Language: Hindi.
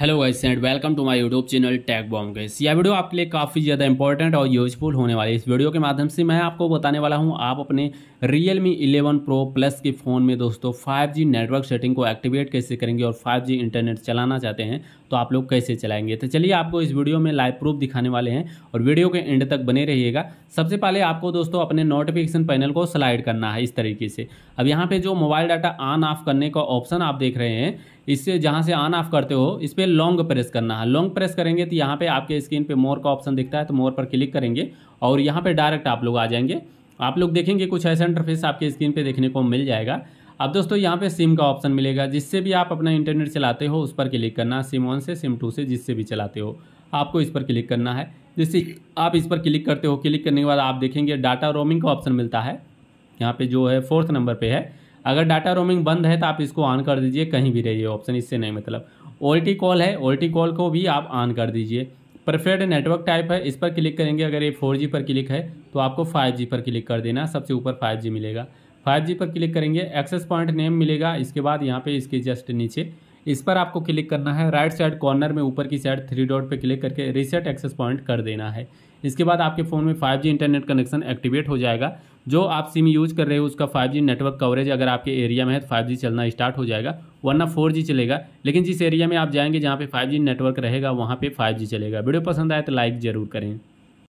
hello guys and welcome to my YouTube channel टैग बॉम गाइस यह वीडियो आपके लिए काफ़ी ज़्यादा इंपॉर्टेंट और यूजफुल होने वाली है इस वीडियो के माध्यम से मैं आपको बताने वाला हूं आप अपने Realme eleven pro plus के फ़ोन में दोस्तों 5G नेटवर्क सेटिंग को एक्टिवेट कैसे करेंगे और 5G इंटरनेट चलाना चाहते हैं तो आप लोग कैसे चलाएंगे तो चलिए आपको इस वीडियो में लाइव प्रूफ दिखाने वाले हैं और वीडियो के एंड तक बने रहिएगा सबसे पहले आपको दोस्तों अपने नोटिफिकेशन पैनल को स्लाइड करना है इस तरीके से अब यहाँ पर जो मोबाइल डाटा ऑन ऑफ करने का ऑप्शन आप देख रहे हैं इससे जहाँ से ऑन ऑफ करते हो इस पर लॉन्ग प्रेस करना है लॉन्ग प्रेस करेंगे तो यहाँ पे आपके स्क्रीन पे मोर का ऑप्शन दिखता है तो मोर पर क्लिक करेंगे और यहाँ पे डायरेक्ट आप लोग आ जाएंगे आप लोग देखेंगे कुछ ऐसा इंटरफेस आपके स्क्रीन पर देखने को मिल जाएगा अब दोस्तों यहाँ पे सिम का ऑप्शन मिलेगा जिससे भी आप अपना इंटरनेट चलाते हो उस पर क्लिक करना सिम वन से सिम टू से जिससे भी चलाते हो आपको इस पर क्लिक करना है जैसे आप इस पर क्लिक करते हो क्लिक करने के बाद आप देखेंगे डाटा रोमिंग का ऑप्शन मिलता है यहाँ पे जो है फोर्थ नंबर पे है अगर डाटा रोमिंग बंद है तो आप इसको ऑन कर दीजिए कहीं भी रहिए ऑप्शन इससे नहीं मतलब ओ कॉल है ओ कॉल को भी आप ऑन कर दीजिए परफेक्ट नेटवर्क टाइप है इस पर क्लिक करेंगे अगर ये फोर जी पर क्लिक है तो आपको फाइव जी पर क्लिक कर देना सबसे ऊपर फाइव जी मिलेगा फाइव जी पर क्लिक करेंगे एक्सेस पॉइंट नेम मिलेगा इसके बाद यहाँ पर इसके जस्ट नीचे इस पर आपको क्लिक करना है राइट साइड कॉर्नर में ऊपर की साइड थ्री डॉट पे क्लिक करके रिसेट एक्सेस पॉइंट कर देना है इसके बाद आपके फ़ोन में 5G इंटरनेट कनेक्शन एक्टिवेट हो जाएगा जो आप सिम यूज़ कर रहे हो उसका जी नेटवर्क कवरेज अगर आपके एरिया में है तो जी चलना स्टार्ट हो जाएगा वरना जी चलेगा लेकिन जिस एरिया में आप जाएंगे जहाँ पे जी नेटवर्क रहेगा वहाँ पे जी चलेगा वीडियो पसंद आए तो लाइक ज़रूर करें